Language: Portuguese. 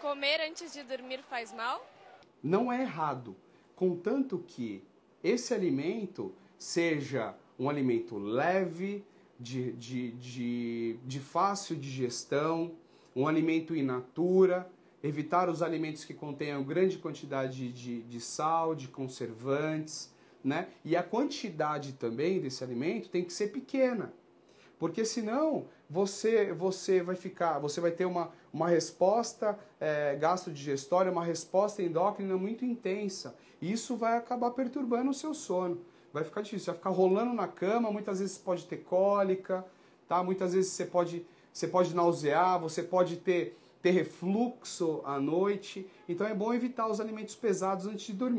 Comer antes de dormir faz mal? Não é errado, contanto que esse alimento seja um alimento leve, de, de, de, de fácil digestão, um alimento in natura, evitar os alimentos que contenham grande quantidade de, de sal, de conservantes, né? E a quantidade também desse alimento tem que ser pequena. Porque senão você, você vai ficar, você vai ter uma, uma resposta é, gastro-digestória, uma resposta endócrina muito intensa. E isso vai acabar perturbando o seu sono. Vai ficar difícil, vai ficar rolando na cama, muitas vezes pode ter cólica, tá? Muitas vezes você pode, você pode nausear, você pode ter, ter refluxo à noite. Então é bom evitar os alimentos pesados antes de dormir.